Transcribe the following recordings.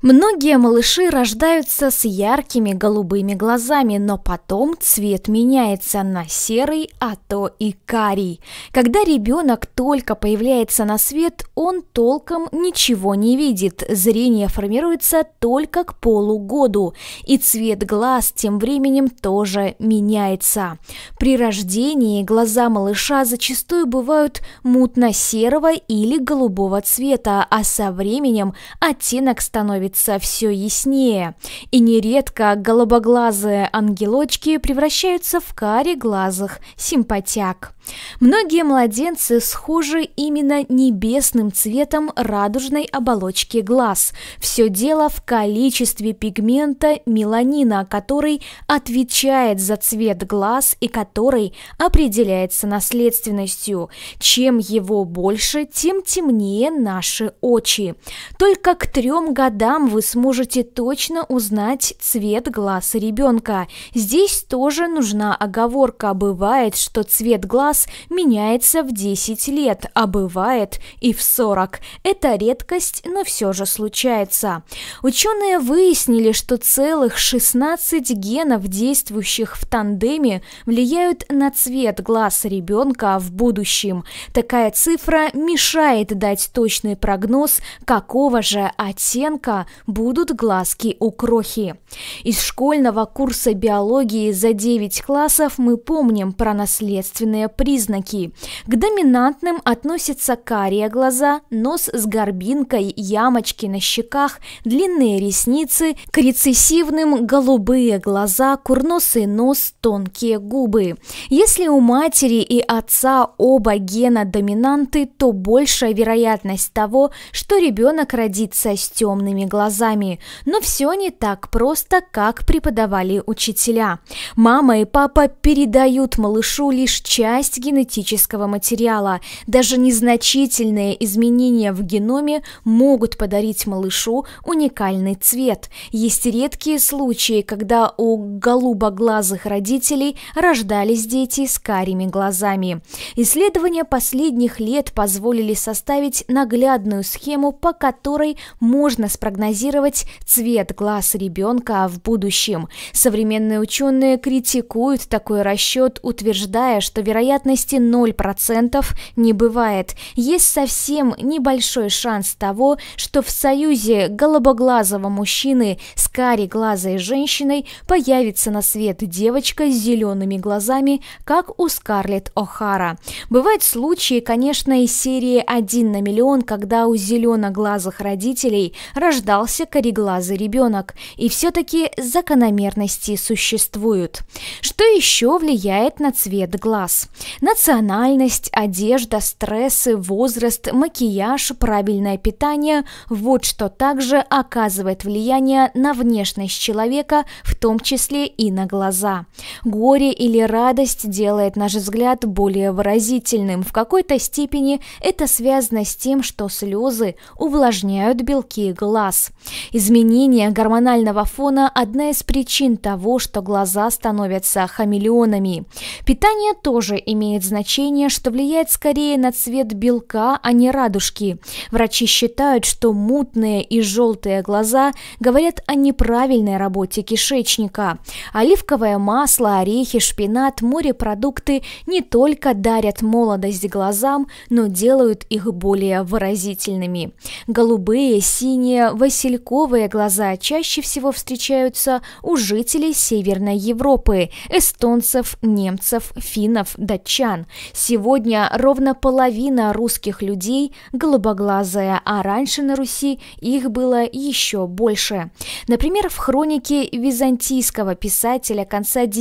Многие малыши рождаются с яркими голубыми глазами, но потом цвет меняется на серый, а то и карий. Когда ребенок только появляется на свет, он толком ничего не видит, зрение формируется только к полугоду, и цвет глаз тем временем тоже меняется. При рождении глаза малыша зачастую бывают мутно-серого или голубого цвета, а со временем оттенок становится становится все яснее, и нередко голубоглазые ангелочки превращаются в кареглазых симпатяк. Многие младенцы схожи именно небесным цветом радужной оболочки глаз. Все дело в количестве пигмента меланина, который отвечает за цвет глаз и который определяется наследственностью. Чем его больше, тем темнее наши очи. Только к трем годам там вы сможете точно узнать цвет глаз ребенка. Здесь тоже нужна оговорка. Бывает, что цвет глаз меняется в 10 лет, а бывает и в 40. Это редкость, но все же случается. Ученые выяснили, что целых 16 генов, действующих в тандеме, влияют на цвет глаз ребенка в будущем. Такая цифра мешает дать точный прогноз, какого же оттенка будут глазки у крохи. Из школьного курса биологии за 9 классов мы помним про наследственные признаки. К доминантным относятся карие глаза, нос с горбинкой, ямочки на щеках, длинные ресницы, к рецессивным голубые глаза, курносый нос, тонкие губы. Если у матери и отца оба гена доминанты, то большая вероятность того, что ребенок родится с темными глазами глазами. Но все не так просто, как преподавали учителя. Мама и папа передают малышу лишь часть генетического материала. Даже незначительные изменения в геноме могут подарить малышу уникальный цвет. Есть редкие случаи, когда у голубоглазых родителей рождались дети с карими глазами. Исследования последних лет позволили составить наглядную схему, по которой можно спрогнозировать прогнозировать цвет глаз ребенка в будущем. Современные ученые критикуют такой расчет, утверждая, что вероятности 0% не бывает. Есть совсем небольшой шанс того, что в союзе голубоглазого мужчины с кареглазой женщиной появится на свет девочка с зелеными глазами, как у Скарлетт О'Хара. Бывают случаи, конечно, из серии «1 на миллион», когда у зеленоглазых родителей рождался попытался кореглазый ребенок, и все-таки закономерности существуют. Что еще влияет на цвет глаз? Национальность, одежда, стрессы, возраст, макияж, правильное питание – вот что также оказывает влияние на внешность человека, в том числе и на глаза. Горе или радость делает наш взгляд более выразительным. В какой-то степени это связано с тем, что слезы увлажняют белки глаз, Изменение гормонального фона – одна из причин того, что глаза становятся хамелеонами. Питание тоже имеет значение, что влияет скорее на цвет белка, а не радужки. Врачи считают, что мутные и желтые глаза говорят о неправильной работе кишечника. Оливковое масло, орехи, шпинат, морепродукты не только дарят молодость глазам, но делают их более выразительными. Голубые, синие, восьмые васильковые глаза чаще всего встречаются у жителей Северной Европы – эстонцев, немцев, финнов, датчан. Сегодня ровно половина русских людей – голубоглазая, а раньше на Руси их было еще больше. Например, в хронике византийского писателя конца X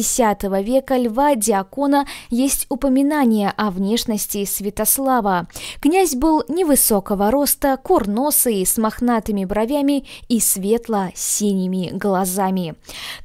века Льва Диакона есть упоминание о внешности Святослава. Князь был невысокого роста, курносый, с мохнатыми бровями, крыльями и светло-синими глазами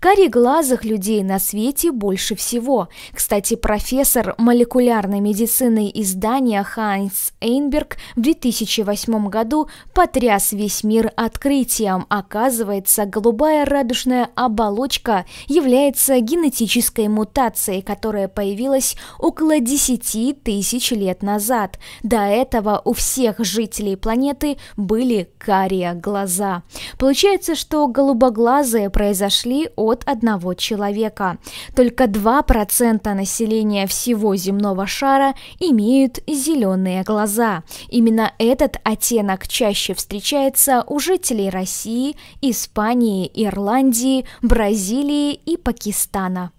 кареглазых людей на свете больше всего. Кстати, профессор молекулярной медицины из Дании Хайнц Эйнберг в 2008 году потряс весь мир открытием. Оказывается, голубая радужная оболочка является генетической мутацией, которая появилась около 10 тысяч лет назад. До этого у всех жителей планеты были карие глаза. Получается, что голубоглазые произошли от от одного человека. Только 2% населения всего земного шара имеют зеленые глаза. Именно этот оттенок чаще встречается у жителей России, Испании, Ирландии, Бразилии и Пакистана.